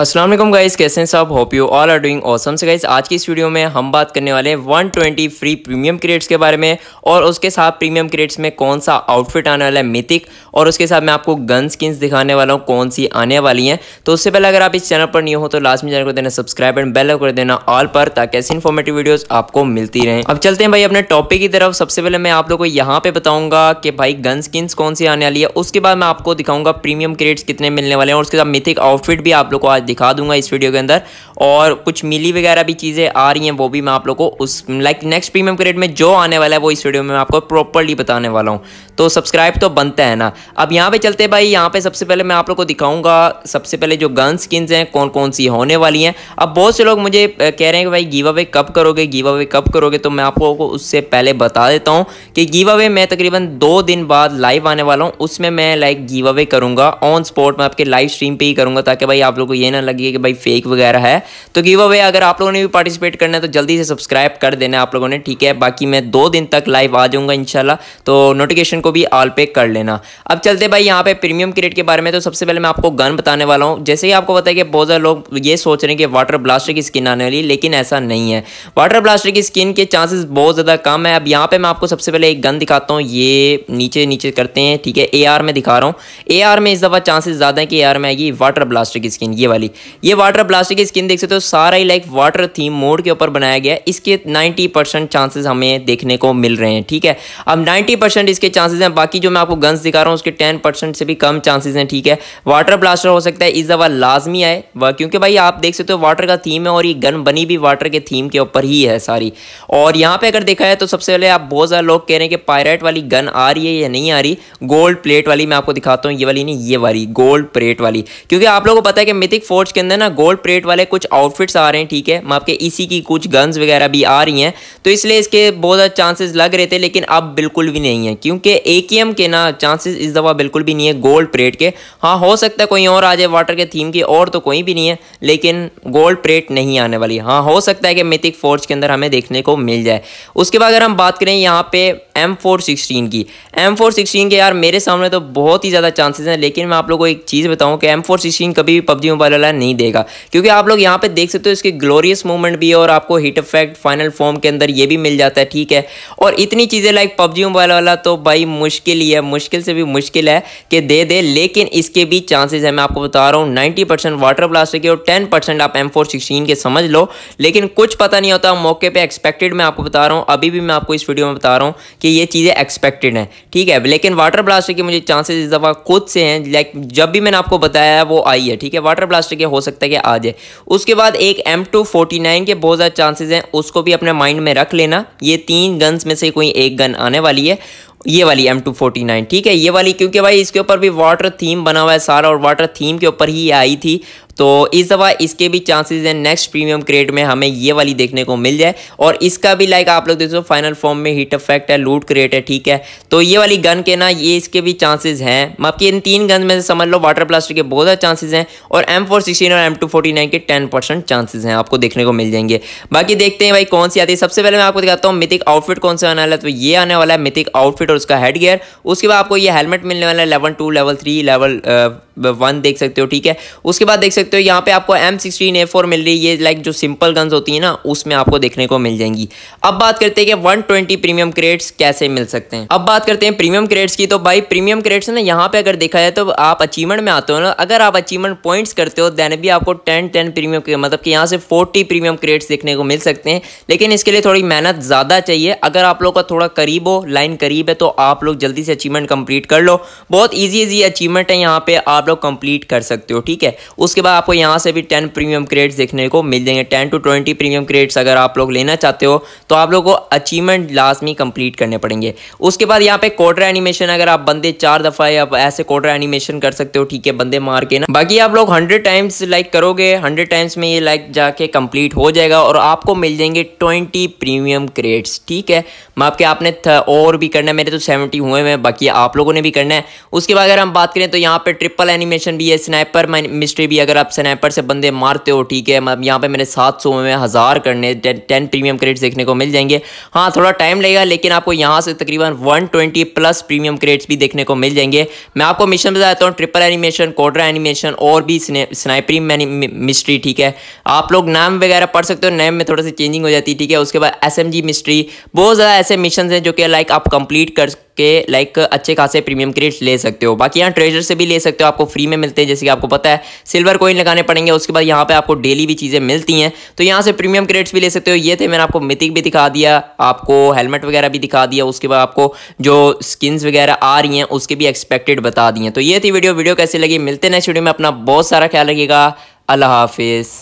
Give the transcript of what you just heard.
Aslam guys कैसे हैं सब hope you all are doing awesome से गाइज आज की इस वीडियो में हम बात करने वाले हैं 120 फ्री प्रीमियम क्रेड्स के बारे में और उसके साथ प्रीमियम क्रेड्स में कौन सा आउटफिट आने वाला है मिथिक और उसके साथ मैं आपको गन स्किन्स दिखाने वाला हूँ कौन सी आने वाली हैं तो उससे पहले अगर आप इस चैनल पर नहीं हो तो लास्ट में चैनल को देना सब्सक्राइब एंड बेल कर देना ऑल पर ताकि ऐसी इन्फॉर्मेटिव वीडियोज़ आपको मिलती रहें अब चलते हैं भाई अपने टॉपिक की तरफ सबसे पहले मैं आप लोग को यहाँ पर बताऊँगा कि भाई गन स्किन्स कौन सी आने वाली है उसके बाद मैं आपको दिखाऊँगा प्रीमियम क्रेड्स कितने मिलने वाले हैं और उसके साथ मिथिक आउटफिट भी आप लोग को आज दिखा दूंगा इस वीडियो के अंदर और कुछ मिली वगैरह भी चीज़ें आ रही हैं वो भी मैं आप लोग को उस लाइक नेक्स्ट प्रीमियम क्रेड में जो आने वाला है वो इस वीडियो में मैं आपको प्रॉपरली बताने वाला हूँ तो सब्सक्राइब तो बनता है ना अब यहाँ पे चलते भाई यहाँ पे सबसे पहले मैं आप लोग को दिखाऊंगा सबसे पहले जो गन स्किन्स हैं कौन कौन सी होने वाली हैं अब बहुत से लोग मुझे कह रहे हैं कि भाई गिव अवे कब करोगे गिव अवे कब करोगे तो मैं आप लोगों को उससे पहले बता देता हूँ कि गिव अवे मैं तकरीबन दो दिन बाद लाइव आने वाला हूँ उसमें मैं लाइक गिव अवे करूँगा ऑन स्पॉट मैं आपके लाइव स्ट्रीम पर ही करूँगा ताकि भाई आप लोग को ये ना ना लगे कि भाई फेक वगैरह है तो गिव अवे अगर आप लोगों ने भी पार्टिसिपेट करना है तो जल्दी से सब्सक्राइब कर देना आप लोगों ने ठीक है बाकी मैं दो दिन तक लाइव आ जाऊँगा इनशाला तो नोटिफिकेशन को भी ऑल पे कर लेना अब चलते भाई यहाँ पे प्रीमियम क्रेट के बारे में तो सबसे पहले मैं आपको गन बताने वाला हूँ जैसे ही आपको पता है कि बहुत सारे लोग ये सोच रहे हैं कि वाटर ब्लास्टर की स्किन आने वाली लेकिन ऐसा नहीं है वाटर ब्लास्टर की स्किन के चांसेस बहुत ज़्यादा कम है अब यहाँ पे मैं आपको सबसे पहले एक गन दिखाता हूँ ये नीचे नीचे करते हैं ठीक है एआर में दिखा रहा हूँ एआर में इस दफ़ा चांसेस ज़्यादा है कि एआर में आएगी वाटर ब्लास्टर की स्किन ये वाली वाली ये वाटर प्लास्टिक की स्किन देख सकते हो सारा ही लाइक वाटर थीम मोड के ऊपर बनाया गया इसके 90 परसेंट चांसेज हमें देखने को मिल रहे हैं ठीक है अब 90 परसेंट इसके चांसेज हैं बाकी जो मैं आपको गन्स दिखा रहा हूँ उसके 10 परसेंट से भी कम चांसेज हैं ठीक है वाटर ब्लास्टर हो सकता है इस दफ़ा लाजमी आए क्योंकि भाई आप देख सकते हो वाटर का थीम है और ये गन बनी भी वाटर के थीम के ऊपर ही है सारी और यहाँ पर अगर देखा है तो सबसे पहले आप बहुत ज़्यादा लोग कह रहे हैं कि पायरेट वाली गन आ रही है या नहीं आ रही गोल्ड प्लेट वाली मैं आपको दिखाता हूँ ये वाली नहीं ये वाली गोल्ड प्लेट वाली क्योंकि आप लोगों को पता है कि मिथिक फोर वॉच के अंदर ना गोल्ड प्लेट वाले कुछ आउटफिट्स आ रहे हैं ठीक है आपके इसी की कुछ गन्स वगैरह भी आ रही हैं तो इसलिए इसके बहुत ज़्यादा चांसेस लग रहे थे लेकिन अब बिल्कुल भी नहीं है क्योंकि ए के ना चांसेस इस दफ़ा बिल्कुल भी नहीं है गोल्ड प्लेट के हाँ हो सकता है कोई और आ जाए वाटर के थीम की और तो कोई भी नहीं है लेकिन गोल्ड प्लेट नहीं आने वाली हाँ हो सकता है कि मिथिक फोर्ज के अंदर हमें देखने को मिल जाए उसके बाद अगर हम बात करें यहाँ पे एम फोर सिक्सटीन की एम फोर सिक्सटीन के यार मेरे सामने तो बहुत ही ज़्यादा चांसेस हैं लेकिन मैं आप लोग को एक चीज़ बताऊँ कि एम फोर सिक्सटीन कभी भी पबजी मोबाइल वाला वाला नहीं देगा क्योंकि आप लोग यहाँ पे देख सकते हो इसकी ग्लोरियस मूवमेंट भी है और आपको हीट इफेक्ट फाइनल फॉर्म के अंदर ये भी मिल जाता है ठीक है और इतनी चीज़ें लाइक पबजी मोबाइल वाला तो भाई मुश्किल ही है मुश्किल से भी मुश्किल है कि दे दे लेकिन इसके भी चांसेज है मैं आपको बता रहा हूँ नाइन्टी वाटर ब्लास्टर के और टेन आप एम फोर के समझ लो लेकिन कुछ पता नहीं होता मौके पर एक्सपेक्टेड मैं आपको बता रहा हूँ अभी भी मैं आपको इस वीडियो में बता रहा हूँ कि ये चीज़ें एक्सपेक्टेड हैं ठीक है लेकिन वाटर ब्लास्टर के मुझे चांसेज इस दफ़ा खुद से हैं लाइक जब भी मैंने आपको बताया वो आई है ठीक है वाटर ब्लास्ट लास्ट के हो सकता है कि आ जाए उसके बाद एक एम टू फोर्टी नाइन के बहुत ज़्यादा चांसेस हैं उसको भी अपने माइंड में रख लेना ये तीन गन्स में से कोई एक गन आने वाली है ये वाली एम टू फोर्टी नाइन ठीक है ये वाली क्योंकि भाई इसके ऊपर भी वाटर थीम बना हुआ है सारा और वाटर थीम के ऊपर ही आई थी तो इस दफ़ा इसके भी चांसेस हैं नेक्स्ट प्रीमियम क्रेट में हमें ये वाली देखने को मिल जाए और इसका भी लाइक आप लोग देख सकते फाइनल फॉर्म में हीट अफेक्ट है लूट क्रेट है ठीक है तो ये वाली गन के ना ये इसके भी चांसेस हैं मतलब इन तीन गन में से समझ लो वाटर प्लास्टिक के बहुत ज़्यादा चांसेस हैं और एम फोर सिक्सटीन और एम टू फोर्टी नाइन के टेन परसेंट चांसेस हैं आपको देखने को मिल जाएंगे बाकी देखते हैं भाई कौन सी आती है सबसे पहले मैं आपको दिखाता हूँ मिथिक आउटफिट कौन सा आने वाला है तो ये आने वाला है मिथिक आउटफिट और उसका हेड गियर उसके बाद आपको ये हेलमेट मिलने वाला है level two level three level one देख सकते हो ठीक है उसके बाद देख सकते हो यहाँ पे आपको एम सिक्सटीन ए फोर मिल रही है लाइक जो सिंपल गन्स होती है ना उसमें आपको देखने को मिल जाएंगी अब बात करते हैं कि वन ट्वेंटी प्रीमियम क्रेड्स कैसे मिल सकते हैं अब बात करते हैं प्रीमियम क्रेड्स की तो भाई प्रीमियम क्रेड्स ना यहाँ पे अगर देखा जाए तो आप अचीवमेंट में आते हो ना अगर आप अचीवमेंट पॉइंट्स करते हो देन भी आपको टेन टेन प्रीमियम मतलब कि यहाँ से फोर्टी प्रीमियम क्रेड्स देखने को मिल सकते हैं लेकिन इसके लिए थोड़ी मेहनत ज़्यादा चाहिए अगर आप लोग का थोड़ा करीब हो लाइन करीब है तो आप लोग जल्दी से अचीवमेंट कंप्लीट कर लो बहुत ईजी ईजी अचीवमेंट है यहाँ पे आप लोग कंप्लीट कर सकते हो ठीक है उसके बाद आपको यहाँ से भी टेन प्रीमियम क्रेड्स देखने को मिल जाएंगे ten two twenty premium creds अगर आप लोग लेना चाहते हो तो आप लोग को अचीवमेंट लाजमी कंप्लीट करने पड़ेंगे उसके बाद यहाँ पे कोटर एनिमेशन अगर आप बंदे चार दफ़ा या ऐसे कोटर एनिमेशन कर सकते हो ठीक है बंदे मार के ना बाकी आप लोग हंड्रेड टाइम्स लाइक करोगे हंड्रेड टाइम्स में ये लाइक जाके कंप्लीट हो जाएगा और आपको मिल जाएंगे ट्वेंटी प्रीमियम क्रेड्स ठीक है माप के आपने और भी करना है मेरे तो सेवेंटी हुए हैं बाकी आप लोगों ने भी करना है उसके बाद अगर हम बात करें तो यहाँ पे ट्रिपल एनिमेशन भी है स्नाइपर मिस्ट्री भी अगर आप स्नैपर से बंदे मारते हो ठीक है मतलब यहाँ पे मैंने सात सौ में हज़ार करने टेन प्रीमियम क्रेड्स देखने को मिल जाएंगे हाँ थोड़ा टाइम लगेगा लेकिन आपको यहाँ से तकरीबन one twenty plus premium creds भी देखने को मिल जाएंगे मैं आपको मिशन बताता हूँ ट्रिपल एनिमेशन कोडर एनिमेशन और भी स्नाइपरी मिस्ट्री ठीक है आप लोग नाम वगैरह पढ़ सकते हो नैम में थोड़ा सी चेंजिंग हो जाती है ठीक है उसके बाद एस मिस्ट्री बहुत ज़्यादा ऐसे मिशन हैं जो कि लाइक आप कंप्लीट कर के लाइक अच्छे खासे प्रीमियम क्रेड्स ले सकते हो बाकी यहाँ ट्रेजर से भी ले सकते हो आपको फ्री में मिलते हैं जैसे कि आपको पता है सिल्वर कोइन लगाने पड़ेंगे उसके बाद यहाँ पे आपको डेली भी चीज़ें मिलती हैं तो यहाँ से प्रीमियम क्रेड्स भी ले सकते हो ये थे मैंने आपको मिथिक भी दिखा दिया आपको हेलमेट वगैरह भी दिखा दिया उसके बाद आपको जो स्किन्स वगैरह आ रही हैं उसके भी एक्सपेक्टेड बता दिए तो ये थी वीडियो वीडियो कैसे लगी मिलते नेक्स्ट वीडियो में अपना बहुत सारा ख्याल रखिएगा अल्लाह हाफिज़